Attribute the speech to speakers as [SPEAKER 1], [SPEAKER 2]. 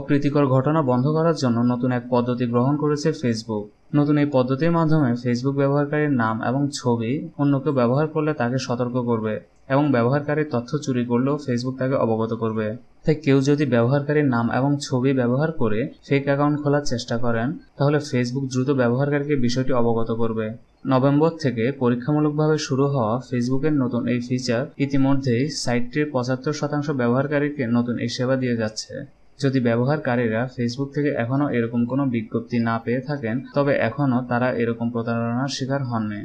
[SPEAKER 1] অপ্রীতিকর ঘটনা বন্ধ করার জন্য নতুন এক পদ্ধতি গ্রহণ করেছে ফেসবুক নতুন এই পদ্ধতির মাধ্যমে ফেসবুক ব্যবহারকারীর নাম এবং ছবি অন্য কেউ ব্যবহার করলে তাকে সতর্ক করবে এবং ব্যবহারকারীর তথ্য চুরি করলেও ফেসবুক তাকে অবগত করবে তাই কেউ যদি ব্যবহারকারীর নাম এবং ছবি ব্যবহার করে ফেক অ্যাকাউন্ট খোলার চেষ্টা করেন তাহলে ফেসবুক দ্রুত ব্যবহারকারীকে বিষয়টি অবগত করবে নভেম্বর থেকে পরীক্ষামূলকভাবে শুরু হওয়া ফেসবুকের নতুন এই ফিচার ইতিমধ্যেই সাইটটির পঁচাত্তর শতাংশ ব্যবহারকারীকে নতুন এই সেবা দিয়ে যাচ্ছে যদি ব্যবহারকারীরা ফেসবুক থেকে এখনও এরকম কোনো বিজ্ঞপ্তি না পেয়ে থাকেন তবে এখনও তারা এরকম প্রতারণার শিকার হননি